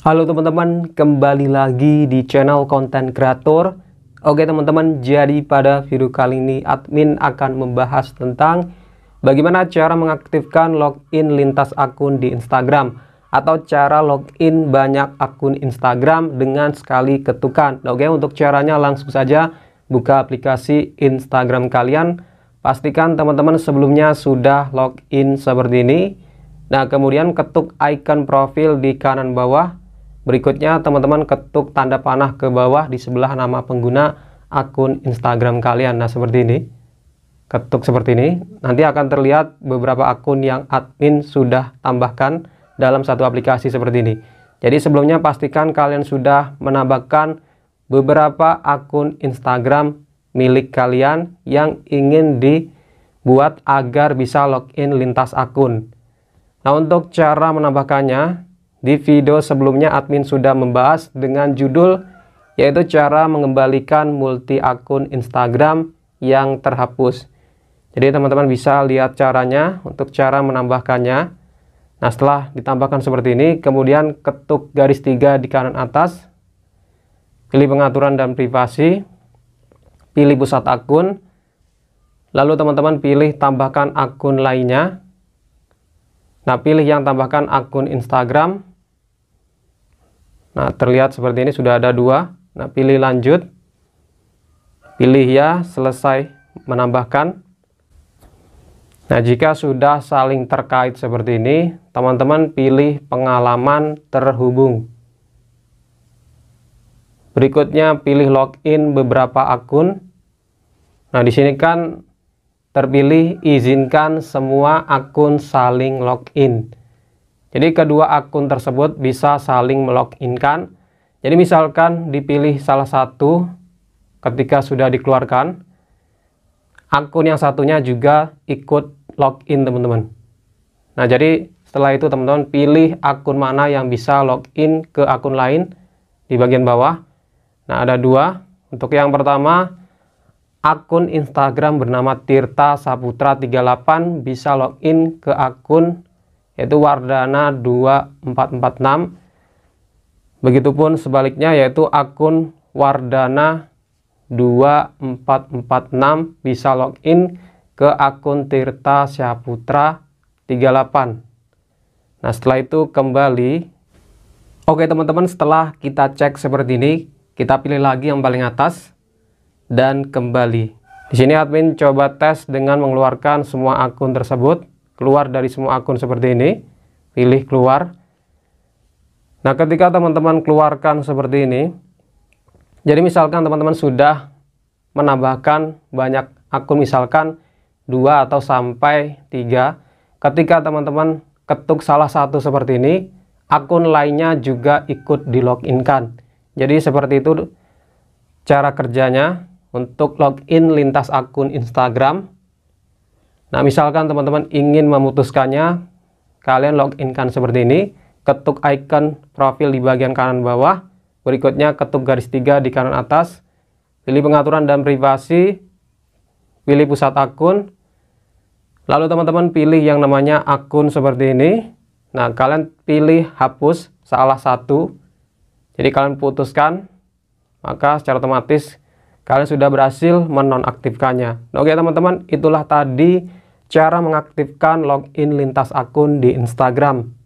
Halo teman-teman, kembali lagi di channel konten kreator. Oke teman-teman, jadi pada video kali ini admin akan membahas tentang bagaimana cara mengaktifkan login lintas akun di Instagram atau cara login banyak akun Instagram dengan sekali ketukan. oke, untuk caranya langsung saja buka aplikasi Instagram kalian. Pastikan teman-teman sebelumnya sudah login seperti ini. Nah, kemudian ketuk icon profil di kanan bawah Berikutnya, teman-teman ketuk tanda panah ke bawah di sebelah nama pengguna akun Instagram kalian. Nah, seperti ini. Ketuk seperti ini. Nanti akan terlihat beberapa akun yang admin sudah tambahkan dalam satu aplikasi seperti ini. Jadi sebelumnya pastikan kalian sudah menambahkan beberapa akun Instagram milik kalian yang ingin dibuat agar bisa login lintas akun. Nah, untuk cara menambahkannya, di video sebelumnya admin sudah membahas dengan judul yaitu cara mengembalikan multi akun Instagram yang terhapus. Jadi teman-teman bisa lihat caranya untuk cara menambahkannya. Nah setelah ditambahkan seperti ini, kemudian ketuk garis tiga di kanan atas, pilih pengaturan dan privasi, pilih pusat akun, lalu teman-teman pilih tambahkan akun lainnya. Nah pilih yang tambahkan akun Instagram, Nah, terlihat seperti ini sudah ada dua. Nah, pilih lanjut. Pilih ya, selesai menambahkan. Nah, jika sudah saling terkait seperti ini, teman-teman pilih pengalaman terhubung. Berikutnya, pilih login beberapa akun. Nah, di sini kan terpilih izinkan semua akun saling login. Jadi kedua akun tersebut bisa saling meloginkan. Jadi misalkan dipilih salah satu ketika sudah dikeluarkan, akun yang satunya juga ikut login teman-teman. Nah jadi setelah itu teman-teman pilih akun mana yang bisa login ke akun lain di bagian bawah. Nah ada dua. Untuk yang pertama, akun Instagram bernama Tirta Saputra 38 bisa login ke akun yaitu Wardana 2446 begitupun sebaliknya yaitu akun Wardana 2446 bisa login ke akun Tirta Syaputra 38 nah setelah itu kembali Oke teman-teman setelah kita cek seperti ini kita pilih lagi yang paling atas dan kembali di sini admin coba tes dengan mengeluarkan semua akun tersebut keluar dari semua akun seperti ini pilih keluar nah ketika teman-teman keluarkan seperti ini jadi misalkan teman-teman sudah menambahkan banyak akun misalkan dua atau sampai tiga ketika teman-teman ketuk salah satu seperti ini akun lainnya juga ikut di loginkan jadi seperti itu cara kerjanya untuk login lintas akun Instagram Nah, misalkan teman-teman ingin memutuskannya, kalian login-kan seperti ini, ketuk icon profil di bagian kanan bawah, berikutnya ketuk garis tiga di kanan atas, pilih pengaturan dan privasi, pilih pusat akun, lalu teman-teman pilih yang namanya akun seperti ini. Nah, kalian pilih hapus salah satu, jadi kalian putuskan, maka secara otomatis kalian sudah berhasil menonaktifkannya. Oke teman-teman, itulah tadi cara mengaktifkan login lintas akun di Instagram.